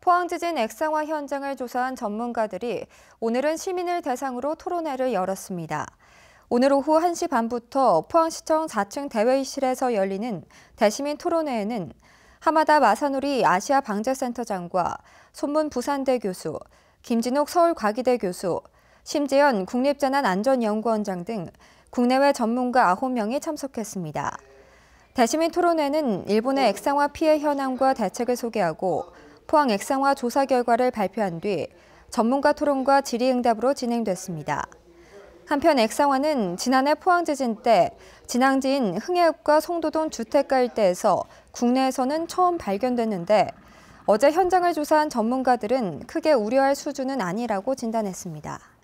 포항 지진 액상화 현장을 조사한 전문가들이 오늘은 시민을 대상으로 토론회를 열었습니다. 오늘 오후 1시 반부터 포항시청 4층 대회의실에서 열리는 대시민 토론회에는 하마다 마사누리 아시아 방재센터장과 손문 부산대 교수, 김진옥 서울과기대 교수, 심재현 국립재난안전연구원장 등 국내외 전문가 9명이 참석했습니다. 대시민 토론회는 일본의 액상화 피해 현황과 대책을 소개하고 포항 액상화 조사 결과를 발표한 뒤 전문가 토론과 질의응답으로 진행됐습니다. 한편 액상화는 지난해 포항 지진 때 진앙지인 흥해읍과 송도동 주택가 일대에서 국내에서는 처음 발견됐는데 어제 현장을 조사한 전문가들은 크게 우려할 수준은 아니라고 진단했습니다.